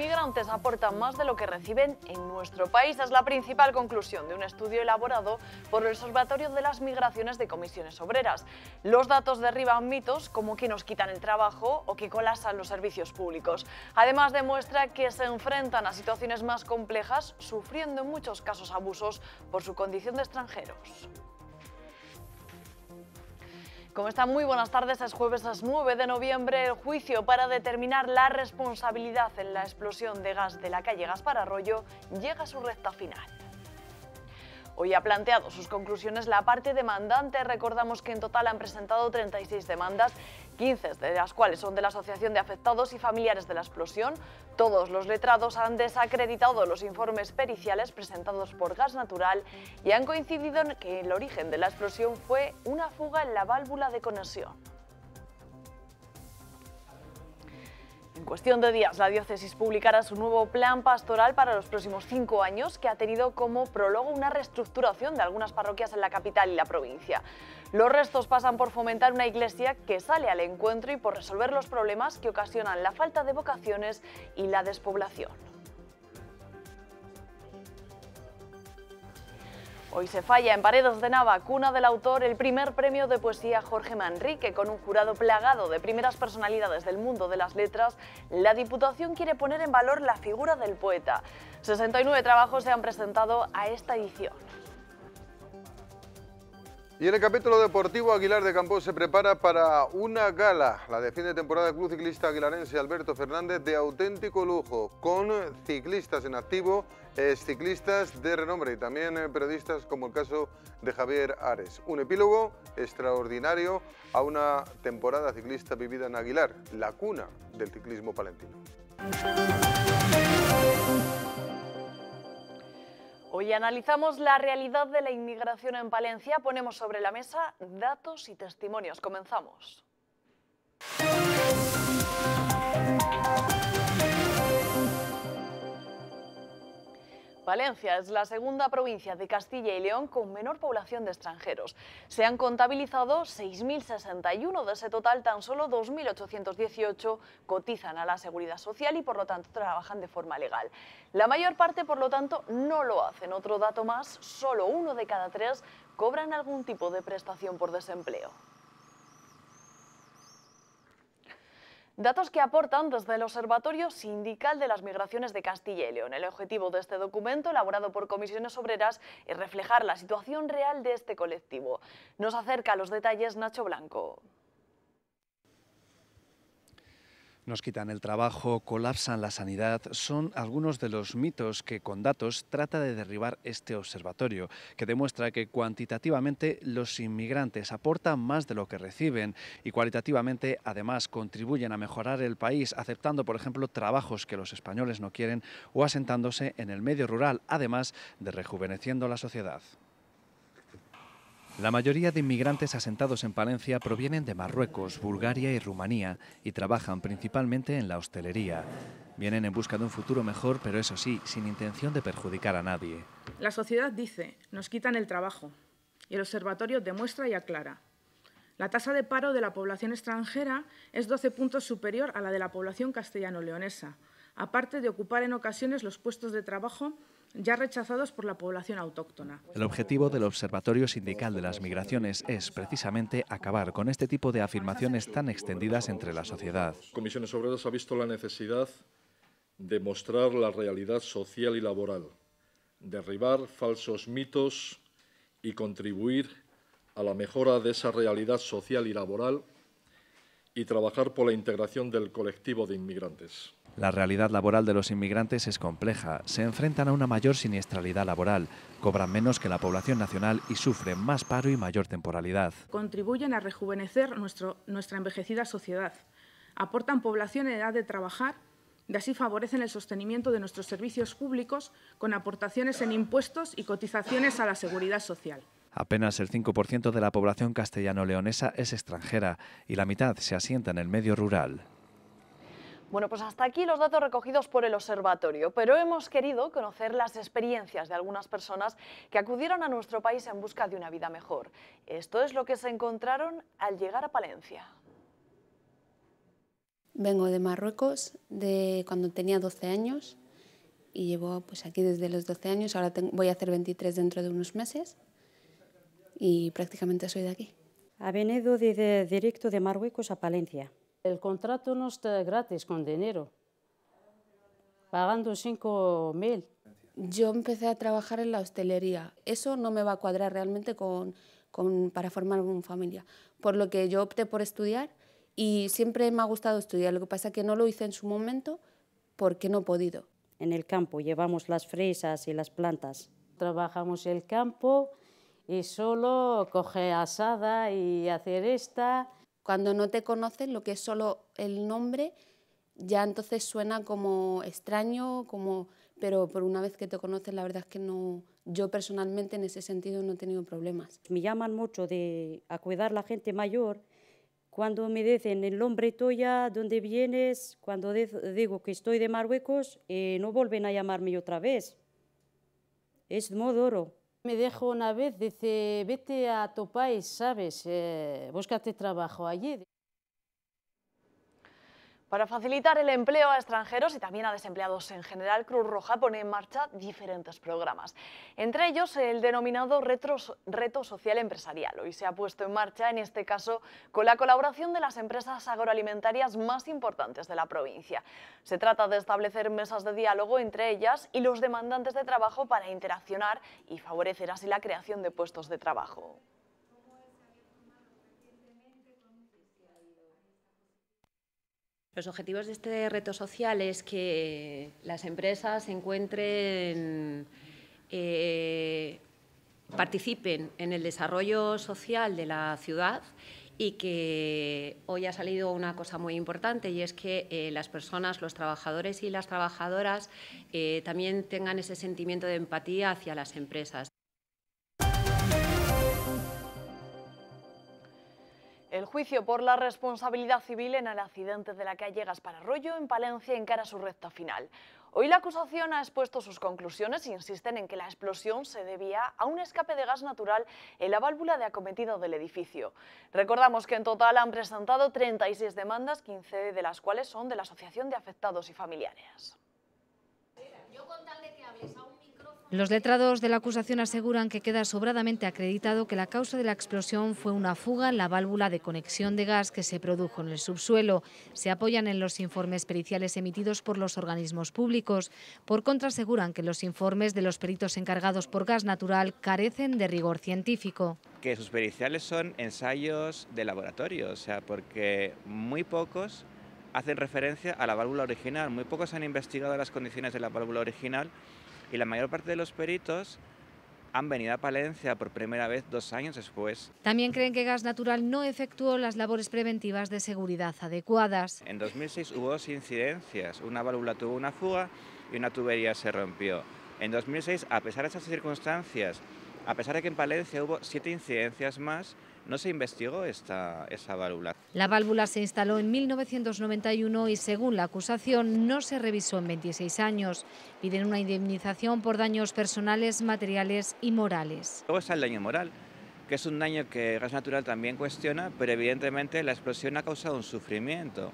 migrantes aportan más de lo que reciben en nuestro país. Es la principal conclusión de un estudio elaborado por el Observatorio de las Migraciones de Comisiones Obreras. Los datos derriban mitos como que nos quitan el trabajo o que colasan los servicios públicos. Además demuestra que se enfrentan a situaciones más complejas, sufriendo en muchos casos abusos por su condición de extranjeros. Como están? Muy buenas tardes. Es jueves es 9 de noviembre el juicio para determinar la responsabilidad en la explosión de gas de la calle Gaspar Arroyo llega a su recta final. Hoy ha planteado sus conclusiones la parte demandante. Recordamos que en total han presentado 36 demandas 15, de las cuales son de la Asociación de Afectados y Familiares de la Explosión, todos los letrados han desacreditado los informes periciales presentados por gas natural y han coincidido en que el origen de la explosión fue una fuga en la válvula de conexión. En cuestión de días, la diócesis publicará su nuevo plan pastoral para los próximos cinco años, que ha tenido como prólogo una reestructuración de algunas parroquias en la capital y la provincia. Los restos pasan por fomentar una iglesia que sale al encuentro y por resolver los problemas que ocasionan la falta de vocaciones y la despoblación. Hoy se falla en Paredes de Nava, cuna del autor, el primer premio de poesía Jorge Manrique, con un jurado plagado de primeras personalidades del mundo de las letras, la Diputación quiere poner en valor la figura del poeta. 69 trabajos se han presentado a esta edición. Y en el capítulo deportivo, Aguilar de Campos se prepara para una gala. La de fin de temporada del club ciclista aguilarense Alberto Fernández de auténtico lujo, con ciclistas en activo, ciclistas de renombre y también eh, periodistas como el caso de Javier Ares. Un epílogo extraordinario a una temporada ciclista vivida en Aguilar, la cuna del ciclismo palentino. Hoy analizamos la realidad de la inmigración en Palencia, ponemos sobre la mesa datos y testimonios. Comenzamos. Valencia es la segunda provincia de Castilla y León con menor población de extranjeros. Se han contabilizado 6.061, de ese total tan solo 2.818 cotizan a la seguridad social y por lo tanto trabajan de forma legal. La mayor parte por lo tanto no lo hacen. Otro dato más, solo uno de cada tres cobran algún tipo de prestación por desempleo. Datos que aportan desde el Observatorio Sindical de las Migraciones de Castilla y León. El objetivo de este documento, elaborado por comisiones obreras, es reflejar la situación real de este colectivo. Nos acerca a los detalles Nacho Blanco. Nos quitan el trabajo, colapsan la sanidad, son algunos de los mitos que con datos trata de derribar este observatorio, que demuestra que cuantitativamente los inmigrantes aportan más de lo que reciben y cualitativamente además contribuyen a mejorar el país, aceptando por ejemplo trabajos que los españoles no quieren o asentándose en el medio rural, además de rejuveneciendo la sociedad. La mayoría de inmigrantes asentados en Palencia provienen de Marruecos, Bulgaria y Rumanía y trabajan principalmente en la hostelería. Vienen en busca de un futuro mejor, pero eso sí, sin intención de perjudicar a nadie. La sociedad dice, nos quitan el trabajo. Y el observatorio demuestra y aclara. La tasa de paro de la población extranjera es 12 puntos superior a la de la población castellano-leonesa, aparte de ocupar en ocasiones los puestos de trabajo ya rechazados por la población autóctona. El objetivo del Observatorio Sindical de las Migraciones es precisamente acabar con este tipo de afirmaciones tan extendidas entre la sociedad. Comisiones Obreras ha visto la necesidad de mostrar la realidad social y laboral, derribar falsos mitos y contribuir a la mejora de esa realidad social y laboral y trabajar por la integración del colectivo de inmigrantes. La realidad laboral de los inmigrantes es compleja, se enfrentan a una mayor siniestralidad laboral, cobran menos que la población nacional y sufren más paro y mayor temporalidad. Contribuyen a rejuvenecer nuestra envejecida sociedad, aportan población en edad de trabajar y así favorecen el sostenimiento de nuestros servicios públicos con aportaciones en impuestos y cotizaciones a la seguridad social. Apenas el 5% de la población castellano-leonesa es extranjera y la mitad se asienta en el medio rural. Bueno, pues hasta aquí los datos recogidos por el observatorio, pero hemos querido conocer las experiencias de algunas personas que acudieron a nuestro país en busca de una vida mejor. Esto es lo que se encontraron al llegar a Palencia. Vengo de Marruecos de cuando tenía 12 años y llevo pues aquí desde los 12 años, ahora voy a hacer 23 dentro de unos meses y prácticamente soy de aquí. Ha venido directo de Marruecos a Palencia el contrato no está gratis con dinero, pagando 5.000. mil. Yo empecé a trabajar en la hostelería. Eso no me va a cuadrar realmente para formar una familia. Por lo que yo opté por estudiar y siempre me ha gustado estudiar. Lo que pasa es que no lo hice en su momento porque no he podido. En el campo llevamos las fresas y las plantas. Trabajamos el campo y solo coge asada y hacer esta cuando no te conocen, lo que es solo el nombre, ya entonces suena como extraño, como pero por una vez que te conocen, la verdad es que no, yo personalmente en ese sentido no he tenido problemas. Me llaman mucho de a cuidar a la gente mayor. Cuando me dicen el nombre tuya, dónde vienes, cuando digo que estoy de Marruecos, eh, no vuelven a llamarme otra vez. Es modoro duro. Me dejó una vez, dice, vete a tu país, ¿sabes? Eh, búscate trabajo allí. Para facilitar el empleo a extranjeros y también a desempleados en general, Cruz Roja pone en marcha diferentes programas, entre ellos el denominado Reto Social Empresarial. Hoy se ha puesto en marcha, en este caso, con la colaboración de las empresas agroalimentarias más importantes de la provincia. Se trata de establecer mesas de diálogo entre ellas y los demandantes de trabajo para interaccionar y favorecer así la creación de puestos de trabajo. Los objetivos de este reto social es que las empresas se encuentren, eh, participen en el desarrollo social de la ciudad y que hoy ha salido una cosa muy importante y es que eh, las personas, los trabajadores y las trabajadoras eh, también tengan ese sentimiento de empatía hacia las empresas. juicio por la responsabilidad civil en el accidente de la calle Gaspar Arroyo en Palencia encara su recta final. Hoy la acusación ha expuesto sus conclusiones e insisten en que la explosión se debía a un escape de gas natural en la válvula de acometido del edificio. Recordamos que en total han presentado 36 demandas, 15 de las cuales son de la Asociación de Afectados y Familiares. Los letrados de la acusación aseguran que queda sobradamente acreditado que la causa de la explosión fue una fuga en la válvula de conexión de gas que se produjo en el subsuelo. Se apoyan en los informes periciales emitidos por los organismos públicos. Por contra, aseguran que los informes de los peritos encargados por gas natural carecen de rigor científico. Que sus periciales son ensayos de laboratorio, o sea, porque muy pocos hacen referencia a la válvula original, muy pocos han investigado las condiciones de la válvula original y la mayor parte de los peritos han venido a Palencia por primera vez dos años después. También creen que Gas Natural no efectuó las labores preventivas de seguridad adecuadas. En 2006 hubo dos incidencias, una válvula tuvo una fuga y una tubería se rompió. En 2006, a pesar de esas circunstancias, a pesar de que en Palencia hubo siete incidencias más, no se investigó esta, esa válvula. La válvula se instaló en 1991 y según la acusación no se revisó en 26 años. Piden una indemnización por daños personales, materiales y morales. Luego está el daño moral, que es un daño que Gas Natural también cuestiona, pero evidentemente la explosión ha causado un sufrimiento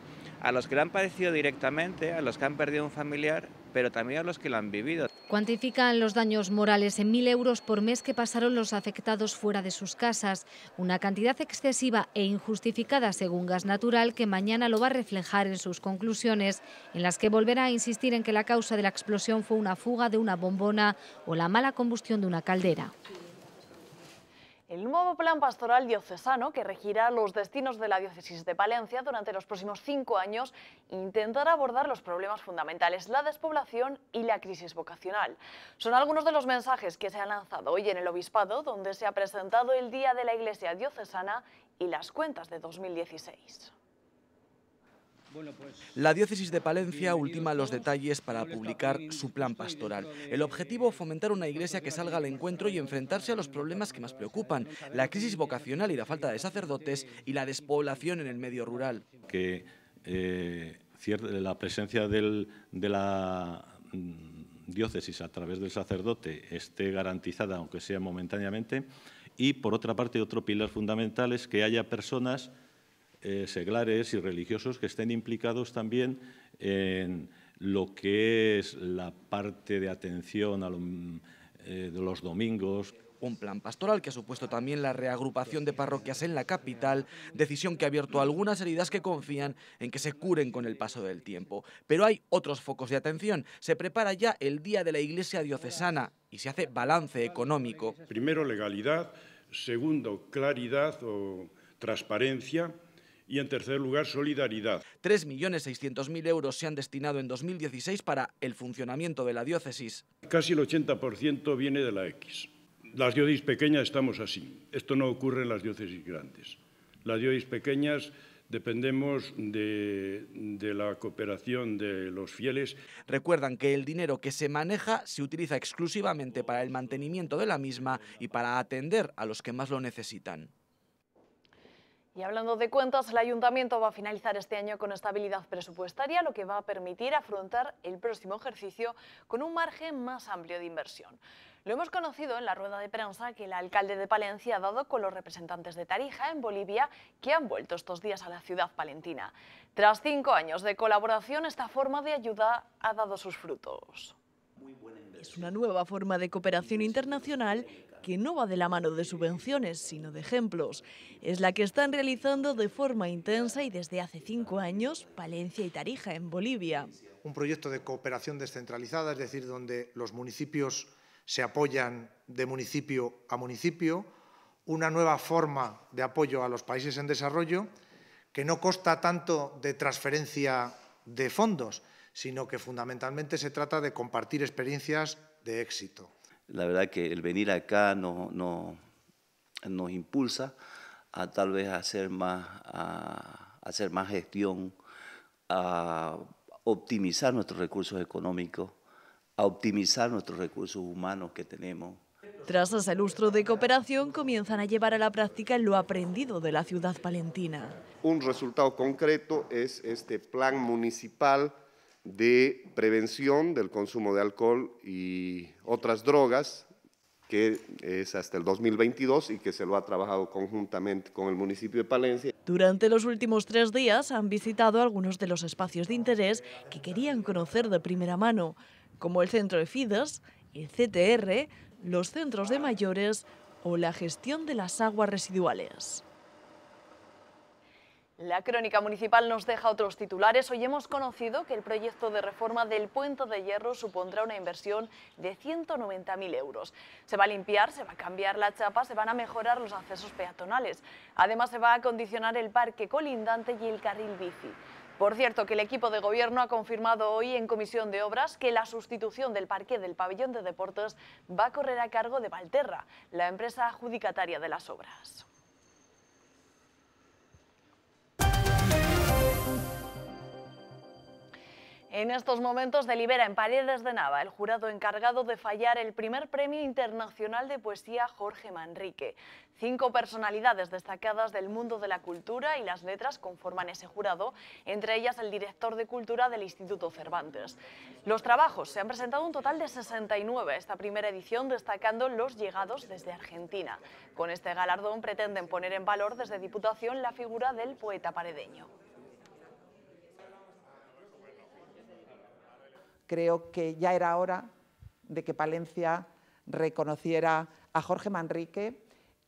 a los que le han padecido directamente, a los que han perdido un familiar, pero también a los que lo han vivido. Cuantifican los daños morales en mil euros por mes que pasaron los afectados fuera de sus casas, una cantidad excesiva e injustificada según Gas Natural que mañana lo va a reflejar en sus conclusiones, en las que volverá a insistir en que la causa de la explosión fue una fuga de una bombona o la mala combustión de una caldera. El nuevo plan pastoral diocesano que regirá los destinos de la diócesis de Palencia durante los próximos cinco años intentará abordar los problemas fundamentales, la despoblación y la crisis vocacional. Son algunos de los mensajes que se han lanzado hoy en el Obispado, donde se ha presentado el Día de la Iglesia Diocesana y las cuentas de 2016. Pues, la diócesis de Palencia ultima los detalles para publicar su plan pastoral. El objetivo, fomentar una iglesia que salga al encuentro y enfrentarse a los problemas que más preocupan, la crisis vocacional y la falta de sacerdotes y la despoblación en el medio rural. Que eh, la presencia de la diócesis a través del sacerdote esté garantizada, aunque sea momentáneamente, y por otra parte otro pilar fundamental es que haya personas eh, seglares y religiosos que estén implicados también en lo que es la parte de atención a eh, los domingos. Un plan pastoral que ha supuesto también la reagrupación de parroquias en la capital, decisión que ha abierto algunas heridas que confían en que se curen con el paso del tiempo. Pero hay otros focos de atención. Se prepara ya el Día de la Iglesia Diocesana y se hace balance económico. Primero, legalidad. Segundo, claridad o transparencia. Y en tercer lugar, solidaridad. 3.600.000 euros se han destinado en 2016 para el funcionamiento de la diócesis. Casi el 80% viene de la X. Las diócesis pequeñas estamos así. Esto no ocurre en las diócesis grandes. Las diócesis pequeñas dependemos de, de, la cooperación de los fieles. Recuerdan que el dinero que se maneja se utiliza exclusivamente para el mantenimiento de la misma y para atender a los que más lo necesitan. Y hablando de cuentas, el ayuntamiento va a finalizar este año con estabilidad presupuestaria, lo que va a permitir afrontar el próximo ejercicio con un margen más amplio de inversión. Lo hemos conocido en la rueda de prensa que el alcalde de Palencia ha dado con los representantes de Tarija en Bolivia que han vuelto estos días a la ciudad palentina. Tras cinco años de colaboración, esta forma de ayuda ha dado sus frutos. Es una nueva forma de cooperación internacional que no va de la mano de subvenciones, sino de ejemplos. Es la que están realizando de forma intensa y desde hace cinco años Palencia y Tarija, en Bolivia. Un proyecto de cooperación descentralizada, es decir, donde los municipios se apoyan de municipio a municipio, una nueva forma de apoyo a los países en desarrollo que no consta tanto de transferencia de fondos, sino que fundamentalmente se trata de compartir experiencias de éxito la verdad que el venir acá no, nos impulsa a tal vez a hacer más gestión, a optimizar nuestros recursos económicos, a optimizar nuestros recursos humanos que tenemos. Tras ese lustro de cooperación, comienzan a llevar a la práctica lo aprendido de la ciudad palentina. Un resultado concreto es este plan municipal de prevención del consumo de alcohol y otras drogas, que es hasta el 2022 y que se lo ha trabajado conjuntamente con el municipio de Palencia. Durante los últimos tres días han visitado algunos de los espacios de interés que querían conocer de primera mano, como el centro de FIDAS, el CTR, los centros de mayores o la gestión de las aguas residuales. La crónica municipal nos deja otros titulares. Hoy hemos conocido que el proyecto de reforma del puente de hierro supondrá una inversión de 190.000 euros. Se va a limpiar, se va a cambiar la chapa, se van a mejorar los accesos peatonales. Además se va a acondicionar el parque colindante y el carril bici. Por cierto, que el equipo de gobierno ha confirmado hoy en Comisión de Obras que la sustitución del parque del pabellón de deportes va a correr a cargo de Valterra, la empresa adjudicataria de las obras. En estos momentos delibera en Paredes de Nava el jurado encargado de fallar el primer premio internacional de poesía Jorge Manrique. Cinco personalidades destacadas del mundo de la cultura y las letras conforman ese jurado, entre ellas el director de cultura del Instituto Cervantes. Los trabajos se han presentado un total de 69 esta primera edición, destacando los llegados desde Argentina. Con este galardón pretenden poner en valor desde Diputación la figura del poeta paredeño. creo que ya era hora de que Palencia reconociera a Jorge Manrique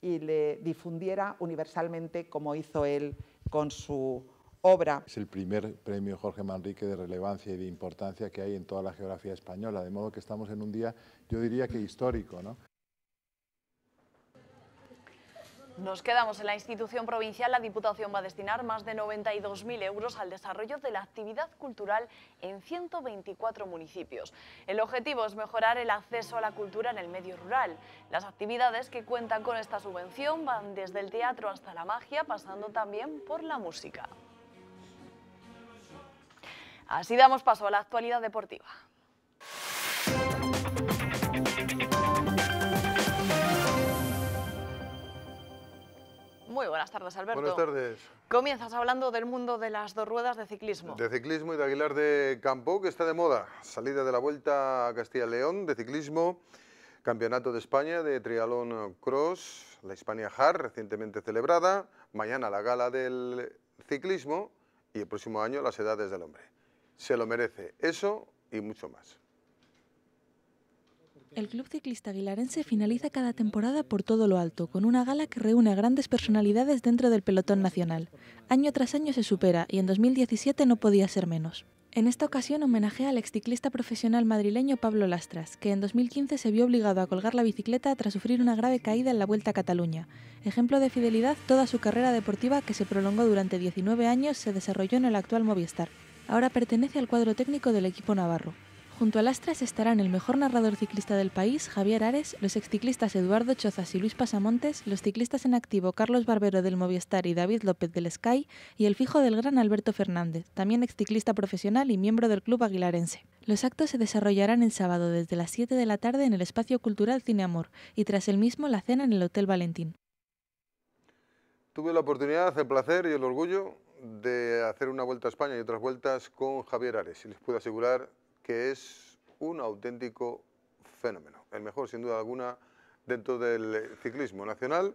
y le difundiera universalmente como hizo él con su obra. Es el primer premio Jorge Manrique de relevancia y de importancia que hay en toda la geografía española, de modo que estamos en un día, yo diría que histórico, ¿no? Nos quedamos en la institución provincial. La Diputación va a destinar más de 92.000 euros al desarrollo de la actividad cultural en 124 municipios. El objetivo es mejorar el acceso a la cultura en el medio rural. Las actividades que cuentan con esta subvención van desde el teatro hasta la magia, pasando también por la música. Así damos paso a la actualidad deportiva. Muy buenas tardes, Alberto. Buenas tardes. Comienzas hablando del mundo de las dos ruedas de ciclismo. De ciclismo y de Aguilar de Campo, que está de moda. Salida de la Vuelta a Castilla-León de ciclismo, Campeonato de España de Trialón Cross, la Hispania Hard, recientemente celebrada, mañana la Gala del Ciclismo y el próximo año las Edades del Hombre. Se lo merece eso y mucho más. El Club Ciclista Aguilarense finaliza cada temporada por todo lo alto, con una gala que reúne a grandes personalidades dentro del pelotón nacional. Año tras año se supera y en 2017 no podía ser menos. En esta ocasión homenajea al exciclista profesional madrileño Pablo Lastras, que en 2015 se vio obligado a colgar la bicicleta tras sufrir una grave caída en la Vuelta a Cataluña. Ejemplo de fidelidad, toda su carrera deportiva, que se prolongó durante 19 años, se desarrolló en el actual Movistar. Ahora pertenece al cuadro técnico del equipo navarro. Junto a Lastras estarán el mejor narrador ciclista del país, Javier Ares, los exciclistas Eduardo Chozas y Luis Pasamontes, los ciclistas en activo Carlos Barbero del Movistar y David López del Sky y el fijo del gran Alberto Fernández, también exciclista profesional y miembro del club aguilarense. Los actos se desarrollarán el sábado desde las 7 de la tarde en el Espacio Cultural Cineamor y tras el mismo la cena en el Hotel Valentín. Tuve la oportunidad, el placer y el orgullo de hacer una vuelta a España y otras vueltas con Javier Ares y les puedo asegurar que es un auténtico fenómeno. El mejor, sin duda alguna, dentro del ciclismo nacional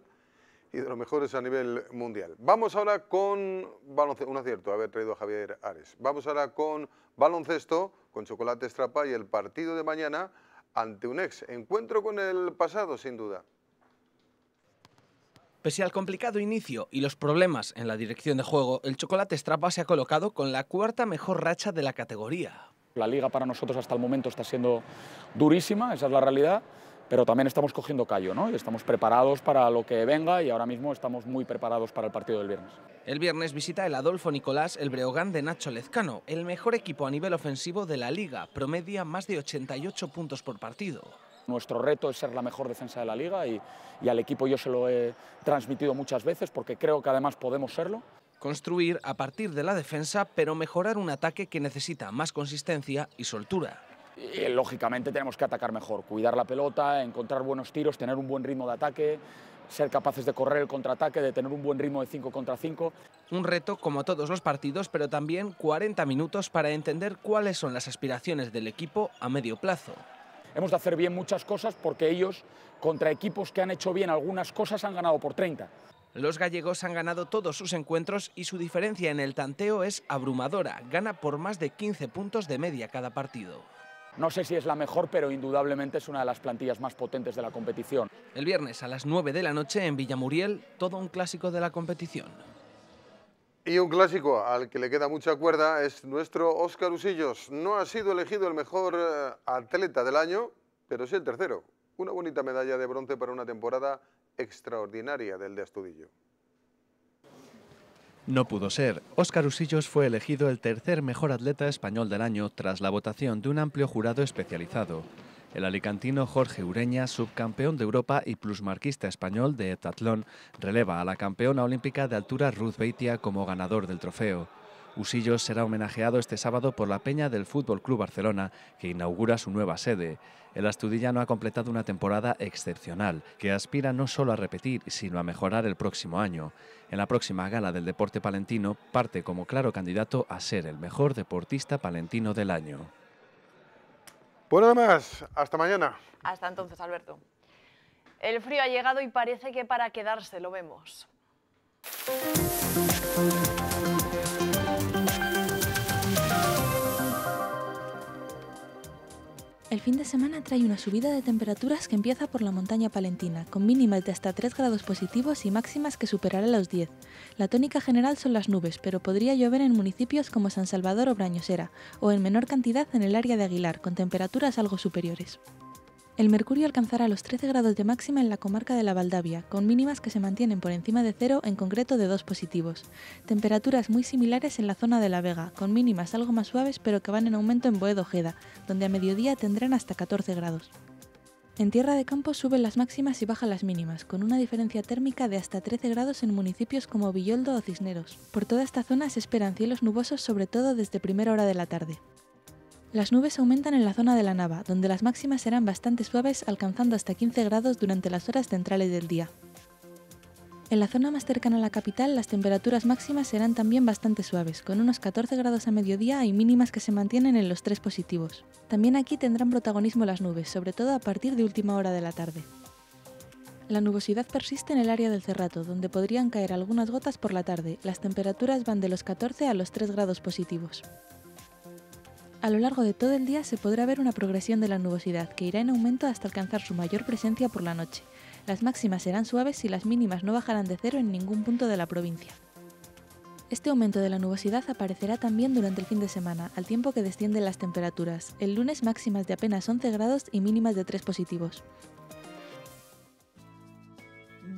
y de los mejores a nivel mundial. Vamos ahora con baloncesto, un acierto haber traído a Javier Ares. Vamos ahora con baloncesto, con Chocolate Estrapa y el partido de mañana ante un ex. Encuentro con el pasado, sin duda. Pese al complicado inicio y los problemas en la dirección de juego, el Chocolate Estrapa se ha colocado con la cuarta mejor racha de la categoría. La liga para nosotros hasta el momento está siendo durísima, esa es la realidad, pero también estamos cogiendo callo ¿no? y estamos preparados para lo que venga y ahora mismo estamos muy preparados para el partido del viernes. El viernes visita el Adolfo Nicolás el Breogán de Nacho Lezcano, el mejor equipo a nivel ofensivo de la liga, promedia más de 88 puntos por partido. Nuestro reto es ser la mejor defensa de la liga y, al equipo yo se lo he transmitido muchas veces porque creo que además podemos serlo. Construir a partir de la defensa, pero mejorar un ataque que necesita más consistencia y soltura. Eh, lógicamente tenemos que atacar mejor, cuidar la pelota, encontrar buenos tiros, tener un buen ritmo de ataque, ser capaces de correr el contraataque, de tener un buen ritmo de 5 contra 5. Un reto como todos los partidos, pero también 40 minutos para entender cuáles son las aspiraciones del equipo a medio plazo. Hemos de hacer bien muchas cosas porque ellos, contra equipos que han hecho bien algunas cosas, han ganado por 30. Los gallegos han ganado todos sus encuentros y su diferencia en el tanteo es abrumadora. Gana por más de 15 puntos de media cada partido. No sé si es la mejor, pero indudablemente es una de las plantillas más potentes de la competición. El viernes a las 9 de la noche en Villamuriel, todo un clásico de la competición. Y un clásico al que le queda mucha cuerda es nuestro Óscar Usillos. No ha sido elegido el mejor eh, atleta del año, pero sí el tercero. Una bonita medalla de bronce para una temporada extraordinaria del de Astudillo. No pudo ser. Óscar Usillos fue elegido el tercer mejor atleta español del año tras la votación de un amplio jurado especializado. El alicantino Jorge Ureña, subcampeón de Europa y plusmarquista español de Etatlón, releva a la campeona olímpica de altura Ruth Beitia como ganador del trofeo. Usillos será homenajeado este sábado por la Peña del Fútbol Club Barcelona, que inaugura su nueva sede. El astudillano ha completado una temporada excepcional, que aspira no solo a repetir, sino a mejorar el próximo año. En la próxima gala del deporte palentino, parte como claro candidato a ser el mejor deportista palentino del año. Bueno, pues nada más, hasta mañana. Hasta entonces, Alberto. El frío ha llegado y parece que para quedarse lo vemos. El fin de semana trae una subida de temperaturas que empieza por la montaña palentina, con mínimas de hasta 3 grados positivos y máximas que superarán los 10. La tónica general son las nubes, pero podría llover en municipios como San Salvador o Brañosera, o en menor cantidad en el área de Aguilar, con temperaturas algo superiores. El mercurio alcanzará los 13 grados de máxima en la comarca de la Valdavia, con mínimas que se mantienen por encima de cero, en concreto de dos positivos. Temperaturas muy similares en la zona de La Vega, con mínimas algo más suaves pero que van en aumento en Boedo Ojeda, donde a mediodía tendrán hasta 14 grados. En tierra de Campos suben las máximas y bajan las mínimas, con una diferencia térmica de hasta 13 grados en municipios como Villoldo o Cisneros. Por toda esta zona se esperan cielos nubosos sobre todo desde primera hora de la tarde. Las nubes aumentan en la zona de la Nava, donde las máximas serán bastante suaves, alcanzando hasta 15 grados durante las horas centrales del día. En la zona más cercana a la capital, las temperaturas máximas serán también bastante suaves, con unos 14 grados a mediodía y mínimas que se mantienen en los tres positivos. También aquí tendrán protagonismo las nubes, sobre todo a partir de última hora de la tarde. La nubosidad persiste en el área del Cerrato, donde podrían caer algunas gotas por la tarde. Las temperaturas van de los 14 a los 3 grados positivos. A lo largo de todo el día se podrá ver una progresión de la nubosidad que irá en aumento hasta alcanzar su mayor presencia por la noche. Las máximas serán suaves y las mínimas no bajarán de cero en ningún punto de la provincia. Este aumento de la nubosidad aparecerá también durante el fin de semana, al tiempo que descienden las temperaturas. El lunes máximas de apenas 11 grados y mínimas de 3 positivos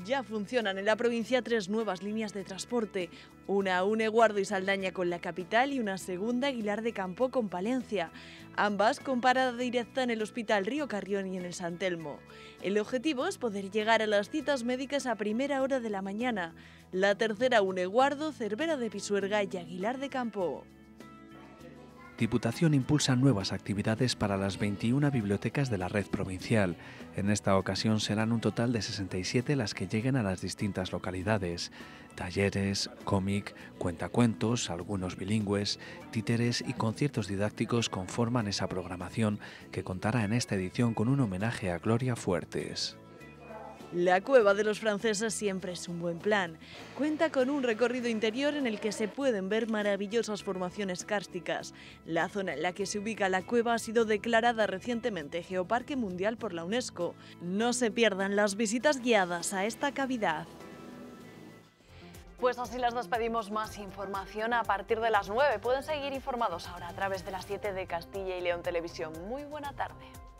ya funcionan en la provincia tres nuevas líneas de transporte, una a Uneguardo y Saldaña con la capital y una segunda Aguilar de Campo con Palencia, ambas con parada directa en el Hospital Río Carrión y en el San Telmo. El objetivo es poder llegar a las citas médicas a primera hora de la mañana, la tercera Uneguardo, Cervera de Pisuerga y Aguilar de Campo. Diputación impulsa nuevas actividades para las 21 bibliotecas de la red provincial. En esta ocasión serán un total de 67 las que lleguen a las distintas localidades. Talleres, cómic, cuentacuentos, algunos bilingües, títeres y conciertos didácticos conforman esa programación que contará en esta edición con un homenaje a Gloria Fuertes. La cueva de los franceses siempre es un buen plan. Cuenta con un recorrido interior en el que se pueden ver maravillosas formaciones kársticas. La zona en la que se ubica la cueva ha sido declarada recientemente Geoparque Mundial por la UNESCO. No se pierdan las visitas guiadas a esta cavidad. Pues así las despedimos más información a partir de las 9. Pueden seguir informados ahora a través de las 7 de Castilla y León Televisión. Muy buena tarde.